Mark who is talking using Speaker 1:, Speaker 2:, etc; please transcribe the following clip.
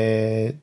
Speaker 1: え